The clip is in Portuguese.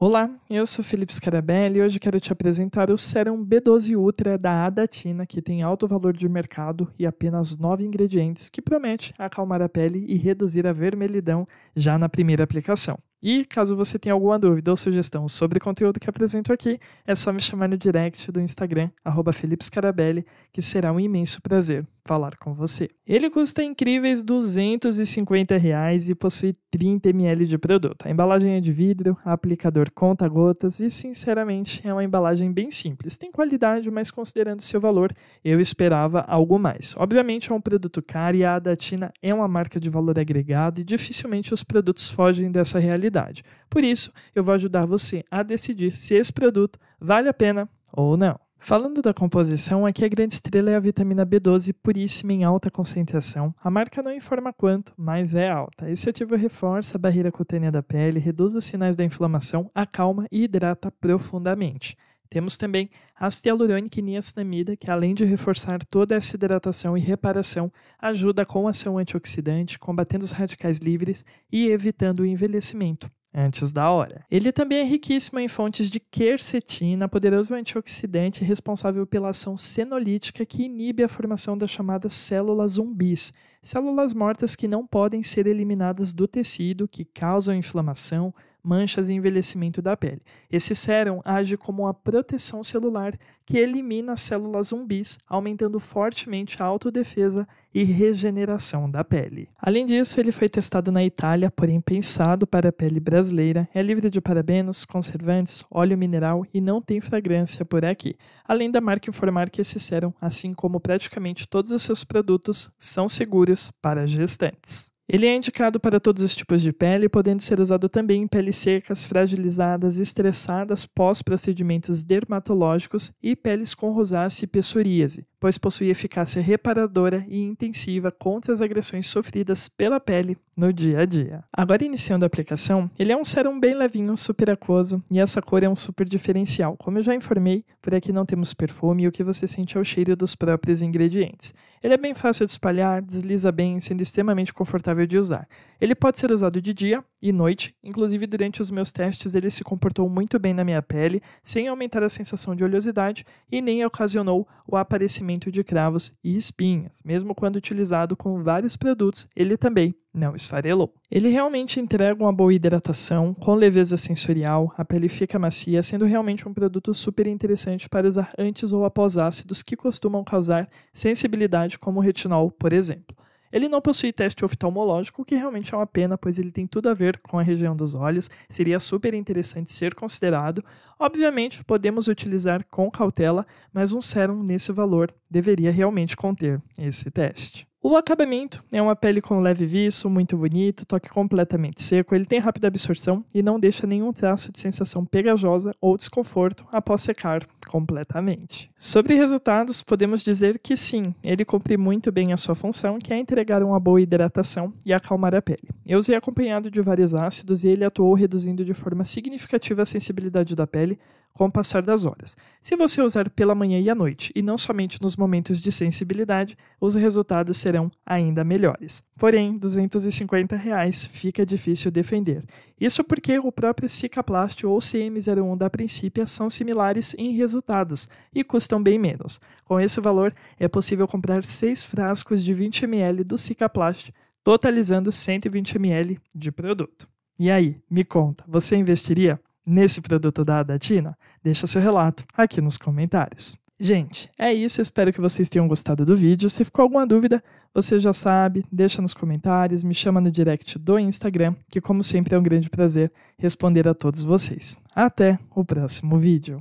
Olá, eu sou Felipe Scarabelli e hoje quero te apresentar o Serum B12 Ultra da Adatina, que tem alto valor de mercado e apenas 9 ingredientes, que promete acalmar a pele e reduzir a vermelhidão já na primeira aplicação. E caso você tenha alguma dúvida ou sugestão sobre o conteúdo que apresento aqui, é só me chamar no direct do Instagram, arroba que será um imenso prazer falar com você. Ele custa incríveis 250 reais e possui 30 ml de produto. A embalagem é de vidro, aplicador conta-gotas e, sinceramente, é uma embalagem bem simples. Tem qualidade, mas considerando seu valor, eu esperava algo mais. Obviamente é um produto caro e a Adatina é uma marca de valor agregado e dificilmente os produtos fogem dessa realidade qualidade. Por isso, eu vou ajudar você a decidir se esse produto vale a pena ou não. Falando da composição, aqui a grande estrela é a vitamina B12 puríssima em alta concentração. A marca não informa quanto, mas é alta. Esse ativo reforça a barreira cutânea da pele, reduz os sinais da inflamação, acalma e hidrata profundamente. Temos também ácido hialurônico e niacinamida, que além de reforçar toda essa hidratação e reparação, ajuda com ação antioxidante, combatendo os radicais livres e evitando o envelhecimento antes da hora. Ele também é riquíssimo em fontes de quercetina, poderoso antioxidante responsável pela ação senolítica que inibe a formação das chamadas células zumbis, células mortas que não podem ser eliminadas do tecido, que causam inflamação, manchas e envelhecimento da pele. Esse sérum age como uma proteção celular que elimina as células zumbis, aumentando fortemente a autodefesa e regeneração da pele. Além disso, ele foi testado na Itália, porém pensado para a pele brasileira, é livre de parabenos, conservantes, óleo mineral e não tem fragrância por aqui. Além da marca informar que esse sérum, assim como praticamente todos os seus produtos, são seguros para gestantes. Ele é indicado para todos os tipos de pele, podendo ser usado também em peles secas, fragilizadas, estressadas pós procedimentos dermatológicos e peles com rosácea e psoríase, pois possui eficácia reparadora e intensiva contra as agressões sofridas pela pele no dia a dia. Agora, iniciando a aplicação, ele é um serum bem levinho, super aquoso, e essa cor é um super diferencial. Como eu já informei, por aqui não temos perfume e o que você sente é o cheiro dos próprios ingredientes. Ele é bem fácil de espalhar, desliza bem, sendo extremamente confortável de usar. Ele pode ser usado de dia e noite. Inclusive, durante os meus testes, ele se comportou muito bem na minha pele, sem aumentar a sensação de oleosidade e nem ocasionou o aparecimento de cravos e espinhas. Mesmo quando utilizado com vários produtos, ele também não esfarelou. Ele realmente entrega uma boa hidratação, com leveza sensorial, a pele fica macia, sendo realmente um produto super interessante para usar antes ou após ácidos que costumam causar sensibilidade, como o retinol, por exemplo. Ele não possui teste oftalmológico, o que realmente é uma pena, pois ele tem tudo a ver com a região dos olhos, seria super interessante ser considerado. Obviamente, podemos utilizar com cautela, mas um sérum nesse valor deveria realmente conter esse teste. O acabamento é uma pele com leve viço, muito bonito, toque completamente seco, ele tem rápida absorção e não deixa nenhum traço de sensação pegajosa ou desconforto após secar completamente. Sobre resultados, podemos dizer que sim, ele cumpre muito bem a sua função, que é entregar uma boa hidratação e acalmar a pele. Eu usei acompanhado de vários ácidos e ele atuou reduzindo de forma significativa a sensibilidade da pele, com o passar das horas. Se você usar pela manhã e à noite, e não somente nos momentos de sensibilidade, os resultados serão ainda melhores. Porém, R$ 250 reais fica difícil defender. Isso porque o próprio Cicaplast ou CM01 da Princípia são similares em resultados e custam bem menos. Com esse valor, é possível comprar 6 frascos de 20 ml do Cicaplast, totalizando 120 ml de produto. E aí, me conta, você investiria? nesse produto da Adatina? Deixa seu relato aqui nos comentários. Gente, é isso. Espero que vocês tenham gostado do vídeo. Se ficou alguma dúvida, você já sabe, deixa nos comentários, me chama no direct do Instagram, que como sempre é um grande prazer responder a todos vocês. Até o próximo vídeo.